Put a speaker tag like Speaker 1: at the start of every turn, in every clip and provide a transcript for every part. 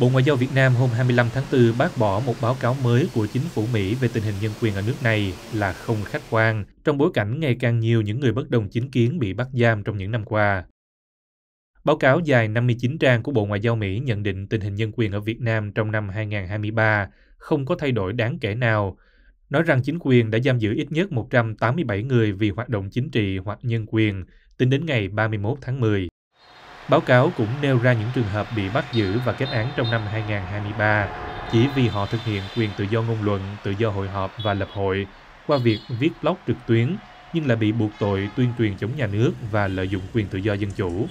Speaker 1: Bộ Ngoại giao Việt Nam hôm 25 tháng 4 bác bỏ một báo cáo mới của chính phủ Mỹ về tình hình nhân quyền ở nước này là không khách quan, trong bối cảnh ngày càng nhiều những người bất đồng chính kiến bị bắt giam trong những năm qua. Báo cáo dài 59 trang của Bộ Ngoại giao Mỹ nhận định tình hình nhân quyền ở Việt Nam trong năm 2023 không có thay đổi đáng kể nào, nói rằng chính quyền đã giam giữ ít nhất 187 người vì hoạt động chính trị hoặc nhân quyền tính đến ngày 31 tháng 10. Báo cáo cũng nêu ra những trường hợp bị bắt giữ và kết án trong năm 2023 chỉ vì họ thực hiện quyền tự do ngôn luận, tự do hội họp và lập hội qua việc viết blog trực tuyến nhưng lại bị buộc tội tuyên truyền chống nhà nước và lợi dụng quyền tự do dân chủ.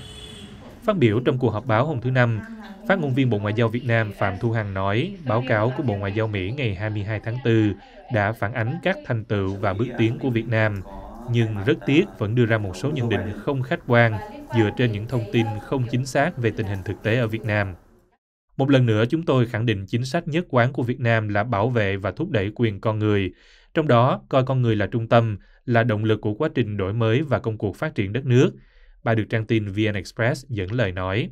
Speaker 1: Phát biểu trong cuộc họp báo hôm thứ Năm, phát ngôn viên Bộ Ngoại giao Việt Nam Phạm Thu Hằng nói báo cáo của Bộ Ngoại giao Mỹ ngày 22 tháng 4 đã phản ánh các thành tựu và bước tiến của Việt Nam nhưng rất tiếc vẫn đưa ra một số nhận định không khách quan dựa trên những thông tin không chính xác về tình hình thực tế ở Việt Nam. Một lần nữa, chúng tôi khẳng định chính sách nhất quán của Việt Nam là bảo vệ và thúc đẩy quyền con người, trong đó coi con người là trung tâm, là động lực của quá trình đổi mới và công cuộc phát triển đất nước. Bà được trang tin VN Express dẫn lời nói.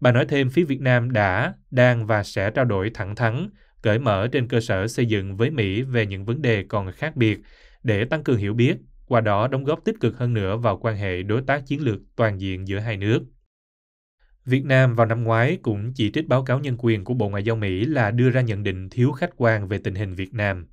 Speaker 1: Bà nói thêm phía Việt Nam đã, đang và sẽ trao đổi thẳng thắn, cởi mở trên cơ sở xây dựng với Mỹ về những vấn đề còn khác biệt để tăng cường hiểu biết qua đó đóng góp tích cực hơn nữa vào quan hệ đối tác chiến lược toàn diện giữa hai nước. Việt Nam vào năm ngoái cũng chỉ trích báo cáo nhân quyền của Bộ Ngoại giao Mỹ là đưa ra nhận định thiếu khách quan về tình hình Việt Nam.